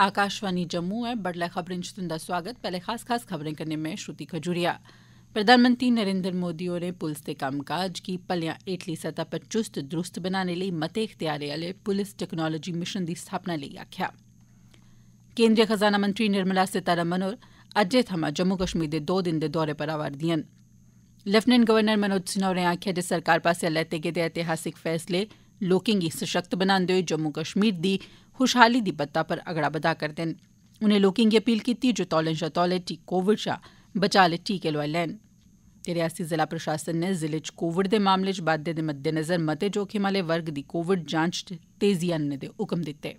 आकाशवाणी जम्मू ऐ बडलै खबरें च तुंदा सोआगत पैहले खास खास खबरें कन्नै में श्रुति खजूरिया प्रधानमंत्री नरेंद्र मोदी होरें पुलस दे कम्मकाज गी भलेआं हेठली सतह पर चुस्त दुरुस्त बनाने लेई मते इख्तेयारें आले पुलस टेक्नोलाजी मिशन दी स्थापना लेई आक्खेआ केंद्रीय खजाना मंत्री निर्मला सीतारमण होर अज्जै थमां जम्मू कश्मीर दे दो दिन दे दौरे पर आवा'रदियां न लेफ्टिनेंट गवर्नर मनोज सिन्हा होरें आक्खेआ जे सरकार पास्सेआ लैते गेदे ऐतिहासिक फैसले लोकें गी सशक्त बनांदे होई जम्मू कश्मीर दी खुशहाली दी बत्ता पर अगड़ा बधा करदे न उनें लोकें गी अपील कीती जे तौले शा तौले कोविड शा बचा लेई टीके लोआई लैन ते रियासी जिला प्रशासन ने जिले च कोविड दे मामले च बाद्दे दे मद्देनज़र मते जोखिम आह्ले वर्ग दी कोविड जांच च तेजी आनने दे हुक्म दित्ते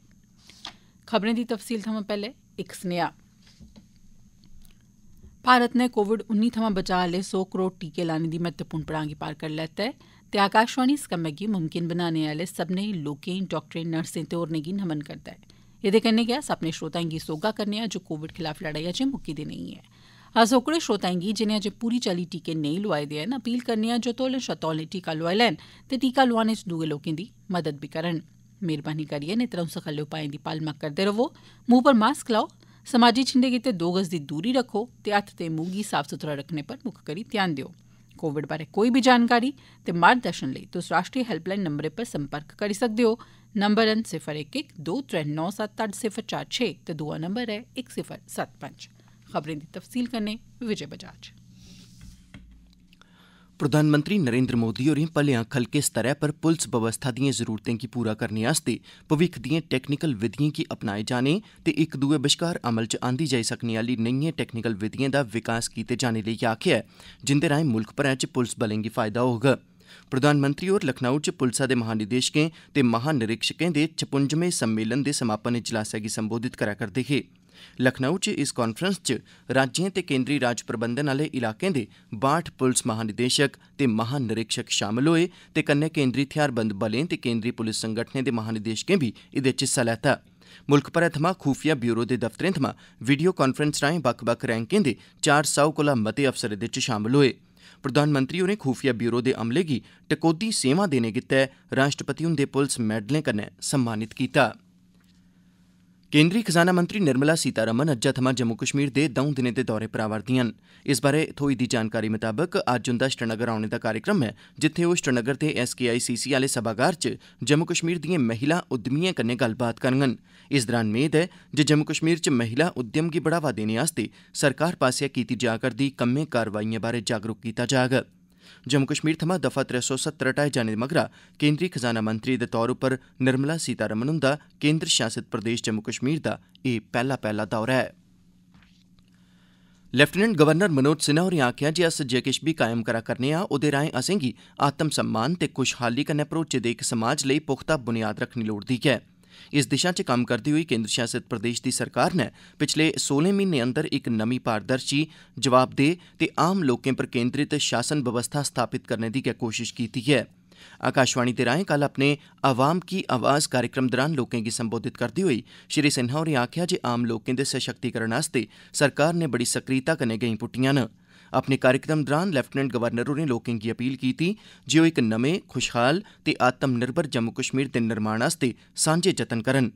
खबरें दी तफसील थमां पैह्ले इक सनेहा भारत ने कोविड उन्नी थमां बचाऽ आह्ले सौ करोड़ टीके लाने दी महत्वपूर्ण पड़ां गी पार करी लैता ऐ ते आकाशवाणी इस कम्मै गी मुमकिन बनाने आले सब्बने लोकें डाक्टरें नर्सें ते होरनें गी नमन करदा ऐ एह्दे कन्नै गै अस अपने श्रोताएं गी सौहगा करने आं जो कोविड खिलाफ लड़ाई अजें मुक्की दी नेईं ऐ अस ओकड़े श्रोताएं गी जिनें अजें पूरी चाल्ली टीके नेईं लोआए दे हैन अपील करने आं जो तौले शा तौले टीका लोआई लैन ते टीका लोआने च दुए लोकें दी मदद बी करन मेहरबानी करियै इनें त्र'ऊं सखल्ले उपाएं दी पालमा करदे रवो मुंह पर मास्क लाओ समाजी छिंडे गितै दो गज दी दूरी रखो ते हत्थ ते मुंह गी साफ सुथरा रखने पर मुक्ख करी ध्यान देओ कोविड बारे कोई भी जानकारी ते मार्गदर्शन लेई तुस राष्ट्रीय हेल्पलाइन नम्बरै पर संपर्क करी सकदे ओ नम्बर न सिफर एक एक दो त्रै नौ सत्त अट्ठ सिफर चार छे ते दूआ नम्बर ऐ इक सिफर सत्त पंज खबरें दी तफसील कन्नै विजय बजाज प्रधानमंत्री नरेन्द्र मोदी होरें भलेआं खलके स्तरै पर पुलस बवस्था दिएं जरूरतें गी पूरा करने आस्तै भविक्ख दिएं टेक्निकल विधिएं गी अपनाए जाने ते इक दुए बश्कार अमल च आंदी जाई सकने आह्ली नेइएं टेक्निकल विधिएं दा विकास कीते जाने लेई आखेआ ऐ जिंदे राएं मुल्ख भरै च पुलस बलें गी फायदा होग प्रधानमंत्री होर लखनऊ च पुलसा दे महानिदेशकें ते महानिरीक्षकें दे छपुंजमें सम्मेलन दे समापन इजलासै गी संबोधित करा करदे हे लखनऊ च इस कांफ्रेंस च राज्यें ते केन्द्री राज प्रबंधन आह्ले इलाकें दे बाहठ पुलस महानिदेशक ते महानिरीक्षक शामल होए ते कन्नै केन्द्री थेहारबंद बलें ते केन्द्री पुलिस संगठनें दे महानिदेशकें बी एह्दे च हिस्सा लैता मुल्ख भरै थमां खूफिया ब्यूरो दे दफ्तरें थमां वीडियो कांफ्रेंस राएं बक्ख बक्ख रैंकें दे चार सौ कोला मते अफसर एह्दे च शामल होए प्रधानमंत्री होरें खुफिया ब्यूरो दे अमले गी टकोह्दी सेवां देने गितै राष्ट्रपति हुंदे पुलस मैडलें कन्नै सम्मानित कीता केन्द्री खजाना मंत्री निर्मला सीतारमण अज्जै थमां जम्मू कश्मीर दे दौं दिनें दे दौरे पर आवा'रदियां न इस बारै थ्होई दी जानकारी मताबक अज्ज उंदा श्रीनगर औने दा कार्यक्रम ऐ जित्थे ओह् श्रीनगर दे एसकेआईसीसी आह्ले सभागार च जम्मू कश्मीर दिएं महिला उद्यमिएं कन्नै गल्लबात करङन इस दौरान मेद ऐ जे जम्मू कश्मीर च महिला उद्यम गी बढ़ावा देने आस्तै सरकार पासेआ कीती जा'रदी कम्में कार्रवाईएं बारै जागरूक कीता जाग जम्मू कश्मीर थमां दफा त्रै सौ सत्तर हटाए जाने मगरा केन्द्री खजाना मंत्री दे तौर उप्पर निर्मला सीतारमण हुंदा केन्द्र शासित प्रदेश जम्मू कश्मीर दा एह् पैहला पैहला दौरा ऐ लेफ्टिनेंट गवर्नर मनोज सिन्हा होरें आखेआ जे अस जे किश बी कायम करा करने आं ओह्दे राएं असेंगी आत्म सम्मान ते खुशहाली कन्नै भरोचे दे इक समाज लेई पुख्ता बुनियाद रक्खनी लोड़चदी ऐ इस दिशा च कम्म करदे होई केन्द्र शासित प्रदेश दी सरकार नै पिछले 16 म्हीनें अंदर इक नमीं पारदर्शी जवाबदेह ते आम लोकें पर केन्द्रित शासन व्यवस्था स्थापित करने दी गै कोशश कीती ऐ आकाशवाणी दे राएं कल अपने 'अवाम की आवाज़' कार्यक्रम दौरान लोकें गी संबोधित करदे होई श्री सिन्हा होरें आखेआ जे आम लोकें दे सशक्तिकरण आस्तै सरकार नै बड़ी सक्रियता कन्नै गैंहीं पुट्टिआं न अपने कार्यक्रम दौरान लेफ्टिनेंट गवर्नर होरें लोकें गी अपील कीती जे ओह् इक नमें खुशहाल ते आत्मनिर्भर जम्मू कश्मीर दे निर्माण आस्तै सांझे जतन करन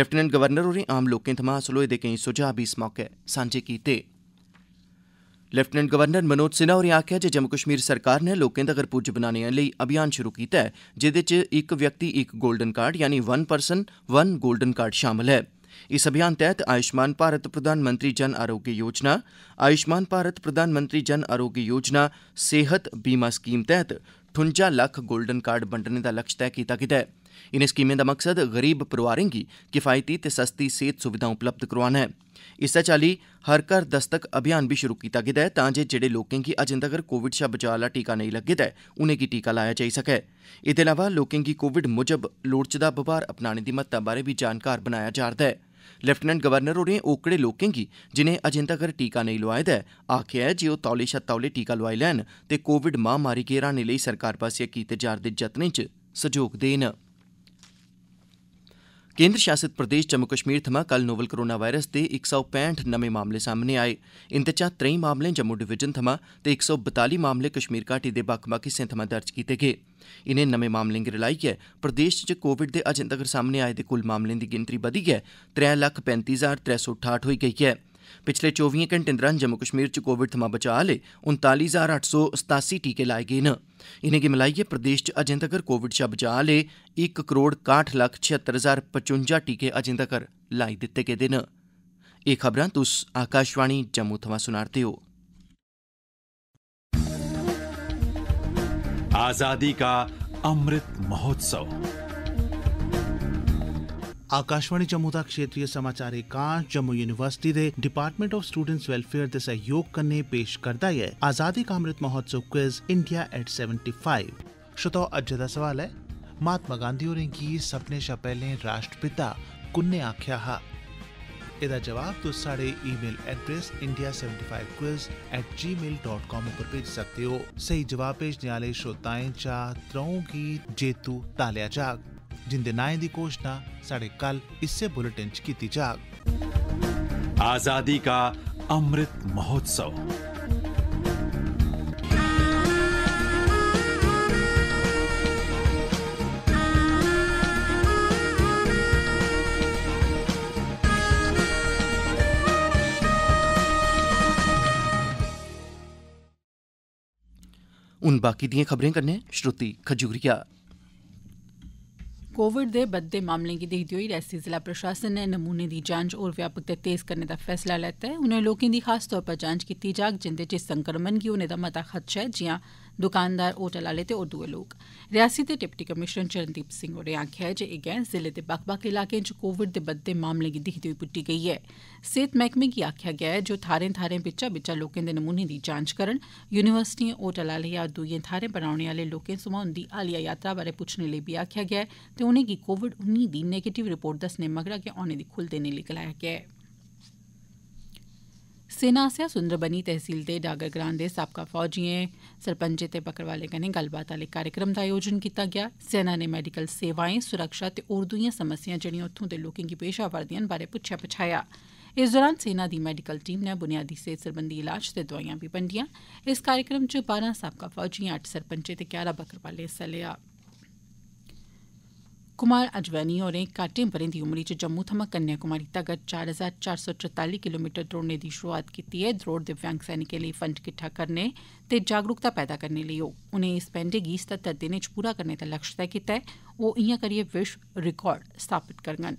लेफ्टिनेंट गवर्नर होरें आम लोकें थमां हासल होए दे केईं सुझाव बी इस मौके सांझे कीते लेफ्टिनेंट गवर्नर मनोज सिन्हा होरें आखेआ जे जम्मू कश्मीर सरकार नै लोकें तगर पुज्ज बनाने लेई अभियान शुरु कीता ऐ जेह्दे च इक व्यक्ति इक गोल्डन कार्ड यानी one person one golden card शामल ऐ इस अभियान तैह्त आयुष्मान भारत प्रधानमंत्री जन आरोग्य योजना आयुष्मान भारत प्रधानमंत्री जन आरोग्य योजना सेहत बीमा स्कीम तैह्त ठुंजा लक्ख गोल्डन कार्ड बंडने दा लक्ष्य तय कीता गेदा ऐ इनें स्कीमें दा मकसद गरीब परिवारें गी किफायती ते सस्ती सेहत सुविधा उपलब्ध करोआना ऐ इस्सै चाल्ली हर घर दस्तक अभियान बी शुरू कीता गेदा ऐ तांजे जेहड़े लोकें गी अजें तगर कोविड शा बचाव आह्ला टीका नेईं लग्गे दा ऐ उनें'गी टीका लाया जाई सकै एह्दे अलावा लोकें गी कोविड मुजब लोड़चदा बव्हार अपनाने दी महत्ता बारै बी जानकार बनाया जा'रदा ऐ लेफ्टिनेंट गवर्नर होरें ओकड़े लोकें गी जिनें अजें तगर टीका नेई लोआए दा ऐ आखेआ ऐ जे ओह् तौले शा तौले टीका लोआई लैन ते कोविड महामारी गी ह्राने लेई सरकार पास्सेआ कीते जा'रदे जतनें च सैह्योग देन केन्द्र शासित प्रदेश जम्मू कश्मीर थमां कल नोवल कोरोना वायरस दे इक सौ पैंठ नमें मामले सामने आए इंदे चा त्रेई मामले जम्मू डिवीजन थमां ते इक सौ बताली मामले कश्मीर घाटी दे बक्ख बक्ख हिस्सें थमां दर्ज कीते गे इनें नमें मामलें गी रलाइयै प्रदेश च कोविड दे अजें तगर सामने आए दे कुल मामलें दी गिनतरी बधियै त्रै लक्ख पैंती हजार त्रै सौ ठाठ होई गेई ऐ पिछले चौबियें घंटें दरान जम्मू कश्मीर च कोविड थमां बचाऽ आह्ले उन्ताली हजार अट्ठ सौ सतासी टीके लाए गे न इनेंगी मलाइयै प्रदेश च अजें तगर कोविड शा बचाव आह्ले इक करोड़ काह्ठ लक्ख छिहत्तर हजार पचुंजा टीके अजें तगर लाई दित्ते गेदे न एह् खबरां तुस आकाशवाणी जम्मू थमां सुना'रदे ओ आजादी का अमृत महोत्सव आकाशवाणी जम्मू का क्षेत्रीय समाचार एकांश जम्मू यूनिवर्सिटी दे डिपार्टमेंट आफ स्टूडेंट्स वेलफेयर दे सहयोग कन्ने पेश करदा है आजादी का अमृत महोत्सव क्विज इंडिया एट 75 श्रोताओ अज दा सवाल है महात्मा गांधी होरें की सपने शा पहले राष्ट्रपिता कुन्ने आख्या हा एह्दा जवाब तुस साढ़े email address India seventy five quiz at Gmail dot com उपर भेजी सकते हो सही जवाब भेजने आह्ले श्रोताएं चा त्र'ऊं गी जेतू तालेआ जाग जिंदे नाएं दी घोषणा साढ़े कल इस्सै बुलेटिन च जा जाग आजादी का अमृत महोत्सव उन बाकी दियें खबरें कन्नै श्रुति खजूरिया कोविड दे बद्दे मामलें गी दिक्खदे होई रियासी जिला प्रशासन नै नमूने दी जांच होर व्यापक ते तेज करने दा फैसला लैता ऐ उनें लोकें दी खास तौर उप्पर जांच कीती जाग जिंदे च संक्रमण गी होने दा मता खदशा ऐ जियां दुकानदार होटल आले ते होर दुए लोक रियासी दे डिप्टी कमिश्नर चरणदीप सिंह होरें आक्खेआ जे एह् गैंह् जिले दे बक्ख बक्ख इलाकें च कोविड दे बघदे मामलें गी दिक्खदे होई पुट्टी गेई ऐ सेहत मैह्कमे गी आखेआ गेआ ऐ जे ओह् थाहरें थाहरें बिच्चा बिच्चा लोकें दे नमूनें दी जांच करन यूनिवर्सिटिएं होटल आले या दुइएं थाहरें पर औने आले लोकें सवां उंदी हालिया यात्रा बारै पुच्छने लेई बी आखेआ गेआ ऐ ते उनेंगी कोविड उन्नी दी नेगेटिव रिपोर्ट दस्सने मगरा गै औने दी खुल्ल देने लेई गलाया गेआ ऐ सेना आस्सेआ सुंदरबनी तहसील दे डागर ग्रां दे साबका फौजिएं सरपंचें ते बक्करवालें कन्नै गल्लबात आह्ले कार्यक्रम दा आयोजन कीता गेआ सेना नै मैडिकल सेवाएं सुरक्षा ते होर दुइए समस्यां जेड़ियां उत्थू दे लोकें गी पेश आवा'रदियां न बारै पुच्छेआ पछाया इस दौरान सेना दी मैडिकल टीम नै बुनियादी सेहत सरबंधी इलाज ते दोआइयां बी बंडियां इस कार्यक्रम च बारां साबका फौजिएं अट्ठ सरपंचें ते ग्यारां बक्करवालें हिस्सा लैता कुमार अजवानी होरें घट्ट ब'रें दी उमरी च जम्मू थमां कन्याकुमारी तगर चार हजार चार सौ चरताली किलोमीटर द्रौड़ने दी शुरूआत कीती ऐ द्रौड़ दिव्यांग सैनिकें लेई फंड किट्ठा करने ते जागरूकता पैदा करने लेई होग उनें इस पैंडे गी सत्तर दिनें च पूरा करने दा लक्ष्य तय कीता ऐ ओह् इयां करियै विश्व रिकार्ड स्थापित करङन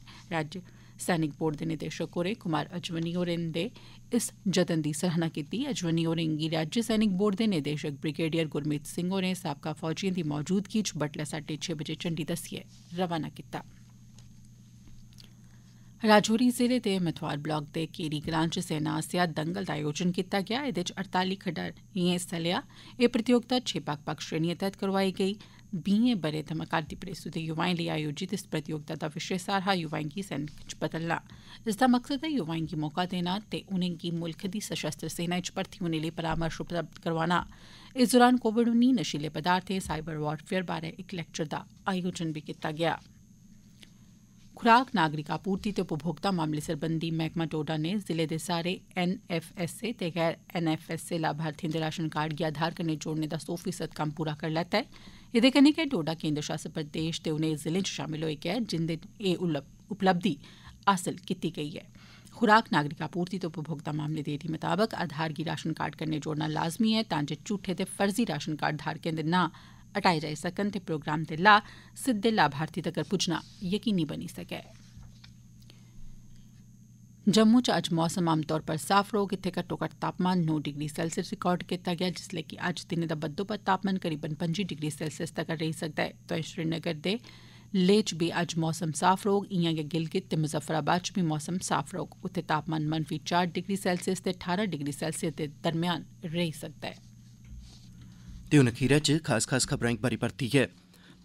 सैनिक बोर्ड दे निदेशक होरें कुमार अजवनी होरें दे इस जतन दी सराहना कीती अजवनी होरें गी राज्य सैनिक बोर्ड दे निदेशक ब्रिगेडियर गुरमीत सिंह होरें साबका फौजियें दी मौजूदगी च बड्डलै छे बजे झंडी दस्सियै रवाना कीता राजौरी जिले दे मथवार ब्लाक दे केरी ग्रां च सेना आसेआ दंगल दा आयोजन कीता गेआ एह्दे च अड़ताली खडारिएं हिस्सा लेआ एह् प्रतियोगिता छे बक्ख बक्ख श्रेणिएं तैह्त करोआई गेई बीहें ब'रें थमां भारतीय परेड दे युवाएं लेई आयोजित इस प्रतियोगिता दा विशे सार हा युवाएं गी सैनिक च बदलना इसदा मकसद ऐ युवाएं गी मौका देना ते उनेंगी मुल्ख दी सशस्त्र सेना च भर्थी होने लेई परामर्श उपलब्ध करोआना इस दौरान कोविड उन्नी नशीले पदार्थें साइबर वारफेयर बारै इक लैक्चर दा आयोजन बी कीता गेआ खुराक नागरिक आपूर्ति ते उपभोक्ता मामले सरबंधी महकमा डोडा ने जिले दे सारे एनएफएसए ते गैर एनएफएसए लाभार्थियों के राशन कार्ड गी आधार कन्नै जोड़ने दा सौ फीसद कम पूरा करी लैता ऐ एह्दे कन्नै गै डोडा केन्द्र शासित प्रदेश के उनें जिले च शामिल हो गेआ ऐ जिंदे एह् उपलब्धि हासल कीती गई ऐ खुराक नागरिक आपूर्ति ते उपभोक्ता मामले दी नीति आधार गी राशन कार्ड कन्नै जोड़ना लाज़मी ऐ तां जे झूठे ते फर्जी राशन कार्ड धारकें दे नांऽ हटाए जाई सकन ते प्रोग्राम दे ला सिद्धे लाभार्थी तगर पुज्जना यकीनी बनी सकै जम्मू च अज्ज मौसम आमतौर पर साफ रौह्ग इत्थे घट्टोघट्ट तापमान नौ डिग्री सैल्सियस रिकार्ड कीता गेआ जिसलै कि अज्ज दिनै दा बद्दोबद्द तापमान करीबन पं'जी डिग्री सैल्सियस तगर रेई सकदा ऐ तोआई श्रीनगर दे लेह च बी अज्ज मौसम साफ रौह्ग इयां गै गिलगित ते मुजफ्फराबाद च बी मौसम साफ रौह्ग उत्थे तापमान मनफी चार डिग्री सैल्सियस ते ठारां डिग्री सेल्सियस दे दरम्यान रेई सकदा ऐ ते हून अखीरै च खास खास खबरां इक बारी परतियै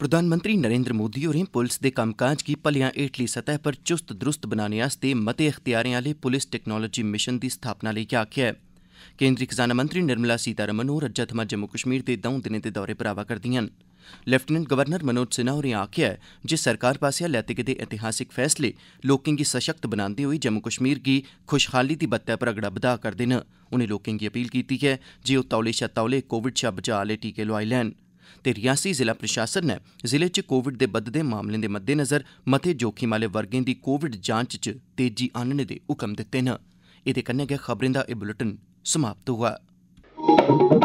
प्रधानमंत्री नरेन्द्र मोदी होरें पुलस दे कम्मकाज गी भलेआं हेठली सतह पर चुस्त दुरुस्त बनाने आस्तै मते अख्तियारें आह्ले पुलस टेक्नोलाजी मिशन दी स्थापना लेई आखेआ ऐ केन्द्री खजाना मंत्री निर्मला सीतारमण होर अज्जै थमां जम्मू कश्मीर दे दौं दिनें दे दौरे पर आवा करदिआं न लेफ्टिनेंट गवर्नर मनोज सिन्हा होरें आखेआ ऐ जे सरकार पासेआ लैते गेदे ऐतिहासिक फैसले लोकें गी सशक्त बनांदे होई जम्मू कश्मीर गी खुशहाली दी बत्तै पर अगड़ा बधा करदे न उनें लोकें गी अपील कीती ऐ जे ओह् तौले शा तौले कोविड शा बचाऽ आह्ले टीके लोआई लैन ते रियासी जिला प्रशासन नै जिले च कोविड दे बधदे मामलें दे मद्देनज़र मते जोखिम आह्ले वर्गें दी कोविड जांच च तेजी आह्नने दे हुक्म दित्ते न एह्दे कन्नै गै खबरें दा एह् बुलेटिन समाप्त हुआ